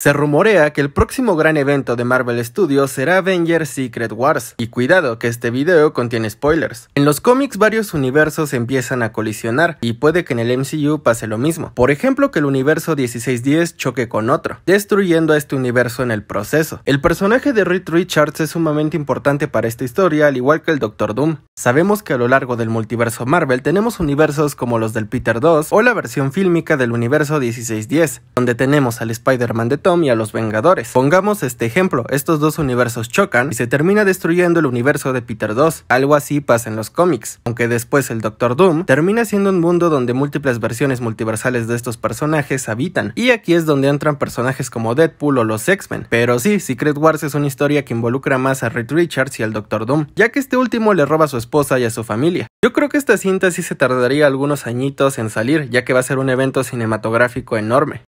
Se rumorea que el próximo gran evento de Marvel Studios será Avengers Secret Wars, y cuidado que este video contiene spoilers. En los cómics varios universos empiezan a colisionar, y puede que en el MCU pase lo mismo. Por ejemplo que el universo 1610 choque con otro, destruyendo a este universo en el proceso. El personaje de Reed Richards es sumamente importante para esta historia, al igual que el Doctor Doom. Sabemos que a lo largo del multiverso Marvel tenemos universos como los del Peter 2 o la versión fílmica del universo 1610, donde tenemos al Spider-Man de y a los Vengadores. Pongamos este ejemplo, estos dos universos chocan y se termina destruyendo el universo de Peter 2. Algo así pasa en los cómics, aunque después el Doctor Doom termina siendo un mundo donde múltiples versiones multiversales de estos personajes habitan. Y aquí es donde entran personajes como Deadpool o los X-Men. Pero sí, Secret Wars es una historia que involucra más a Reed Richards y al Doctor Doom, ya que este último le roba a su esposa y a su familia. Yo creo que esta cinta sí se tardaría algunos añitos en salir, ya que va a ser un evento cinematográfico enorme.